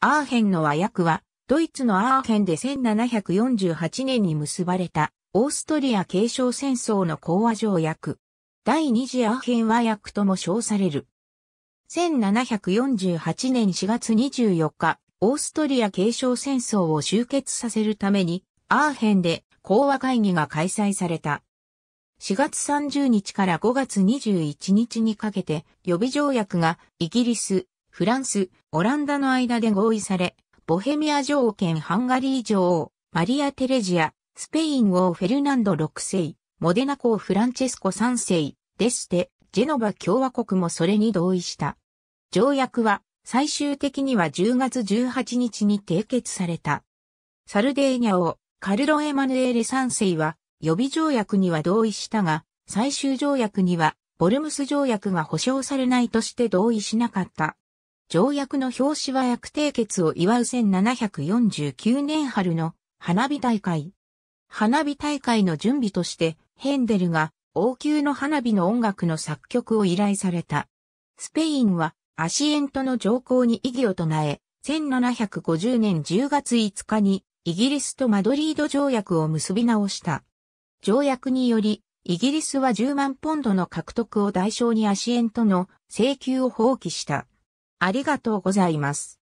アーヘンの和訳は、ドイツのアーヘンで1748年に結ばれた、オーストリア継承戦争の講和条約。第二次アーヘン和訳とも称される。1748年4月24日、オーストリア継承戦争を終結させるために、アーヘンで講和会議が開催された。4月30日から5月21日にかけて予備条約がイギリス、フランス、オランダの間で合意され、ボヘミア女王兼ハンガリー女王、マリア・テレジア、スペイン王フェルナンド6世、モデナ公フランチェスコ3世、デステ、ジェノバ共和国もそれに同意した。条約は最終的には10月18日に締結された。サルデーニャ王、カルロ・エマヌエレ3世は予備条約には同意したが、最終条約にはボルムス条約が保障されないとして同意しなかった。条約の表紙は約締結を祝う1749年春の花火大会。花火大会の準備としてヘンデルが王宮の花火の音楽の作曲を依頼された。スペインはアシエントの条項に異議を唱え、1750年10月5日にイギリスとマドリード条約を結び直した。条約により、イギリスは10万ポンドの獲得を代償にアシエントの請求を放棄した。ありがとうございます。